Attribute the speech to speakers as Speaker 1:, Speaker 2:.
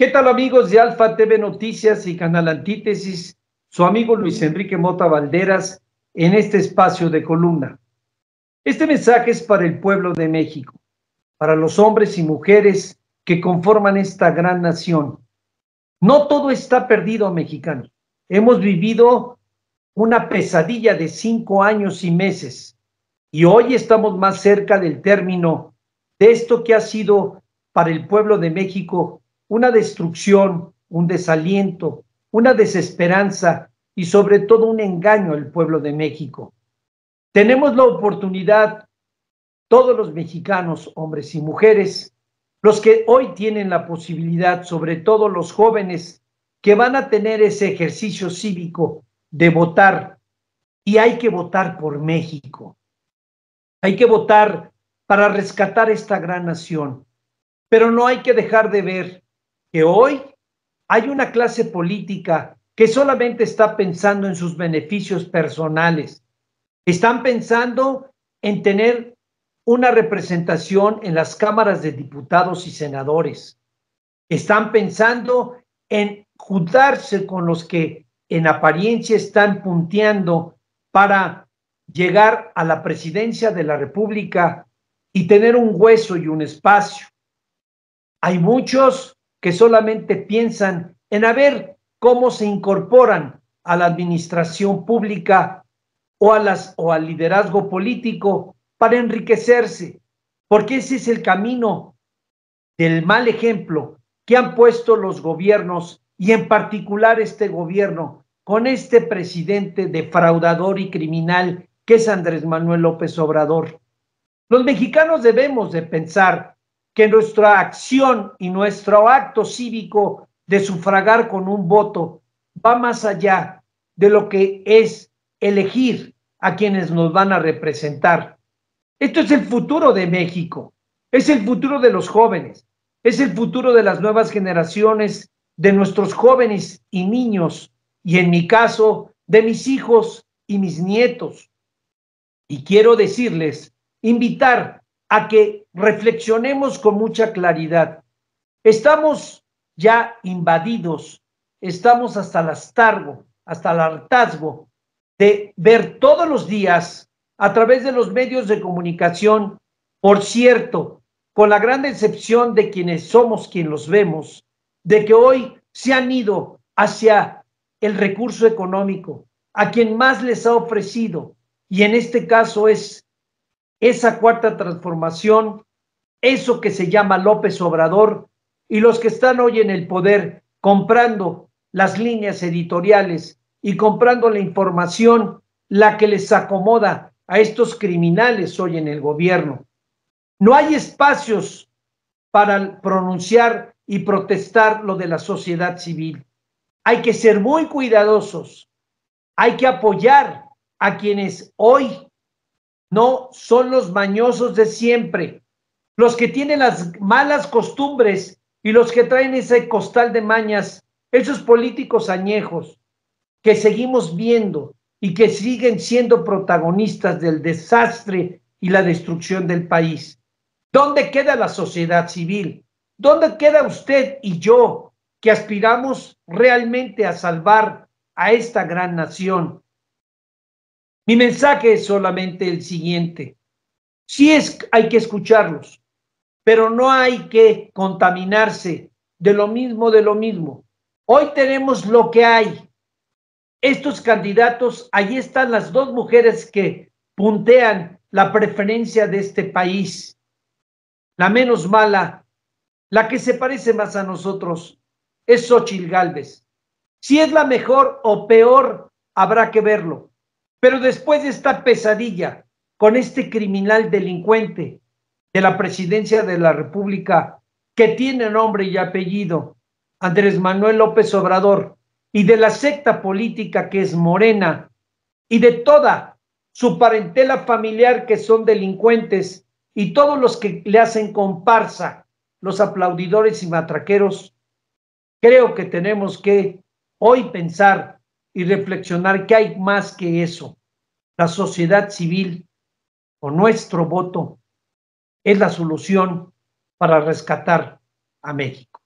Speaker 1: ¿Qué tal amigos de Alfa TV Noticias y Canal Antítesis? Su amigo Luis Enrique Mota Valderas en este espacio de columna. Este mensaje es para el pueblo de México, para los hombres y mujeres que conforman esta gran nación. No todo está perdido, mexicano. Hemos vivido una pesadilla de cinco años y meses y hoy estamos más cerca del término de esto que ha sido para el pueblo de México una destrucción, un desaliento, una desesperanza y sobre todo un engaño al pueblo de México. Tenemos la oportunidad, todos los mexicanos, hombres y mujeres, los que hoy tienen la posibilidad, sobre todo los jóvenes, que van a tener ese ejercicio cívico de votar. Y hay que votar por México. Hay que votar para rescatar esta gran nación. Pero no hay que dejar de ver que hoy hay una clase política que solamente está pensando en sus beneficios personales. Están pensando en tener una representación en las cámaras de diputados y senadores. Están pensando en juntarse con los que en apariencia están punteando para llegar a la presidencia de la República y tener un hueso y un espacio. Hay muchos que solamente piensan en a cómo se incorporan a la administración pública o, las, o al liderazgo político para enriquecerse, porque ese es el camino del mal ejemplo que han puesto los gobiernos y en particular este gobierno con este presidente defraudador y criminal que es Andrés Manuel López Obrador. Los mexicanos debemos de pensar que nuestra acción y nuestro acto cívico de sufragar con un voto va más allá de lo que es elegir a quienes nos van a representar. Esto es el futuro de México, es el futuro de los jóvenes, es el futuro de las nuevas generaciones, de nuestros jóvenes y niños, y en mi caso, de mis hijos y mis nietos. Y quiero decirles, invitar a que reflexionemos con mucha claridad. Estamos ya invadidos, estamos hasta el astargo, hasta el hartazgo de ver todos los días a través de los medios de comunicación, por cierto, con la gran excepción de quienes somos quienes los vemos, de que hoy se han ido hacia el recurso económico, a quien más les ha ofrecido, y en este caso es esa cuarta transformación, eso que se llama López Obrador y los que están hoy en el poder comprando las líneas editoriales y comprando la información, la que les acomoda a estos criminales hoy en el gobierno. No hay espacios para pronunciar y protestar lo de la sociedad civil. Hay que ser muy cuidadosos. Hay que apoyar a quienes hoy no son los mañosos de siempre, los que tienen las malas costumbres y los que traen ese costal de mañas, esos políticos añejos que seguimos viendo y que siguen siendo protagonistas del desastre y la destrucción del país. ¿Dónde queda la sociedad civil? ¿Dónde queda usted y yo que aspiramos realmente a salvar a esta gran nación? Mi mensaje es solamente el siguiente. Sí es, hay que escucharlos, pero no hay que contaminarse de lo mismo, de lo mismo. Hoy tenemos lo que hay. Estos candidatos, ahí están las dos mujeres que puntean la preferencia de este país. La menos mala, la que se parece más a nosotros, es Xochil Gálvez. Si es la mejor o peor, habrá que verlo. Pero después de esta pesadilla con este criminal delincuente de la presidencia de la República que tiene nombre y apellido Andrés Manuel López Obrador y de la secta política que es Morena y de toda su parentela familiar que son delincuentes y todos los que le hacen comparsa, los aplaudidores y matraqueros, creo que tenemos que hoy pensar y reflexionar que hay más que eso. La sociedad civil, o nuestro voto, es la solución para rescatar a México.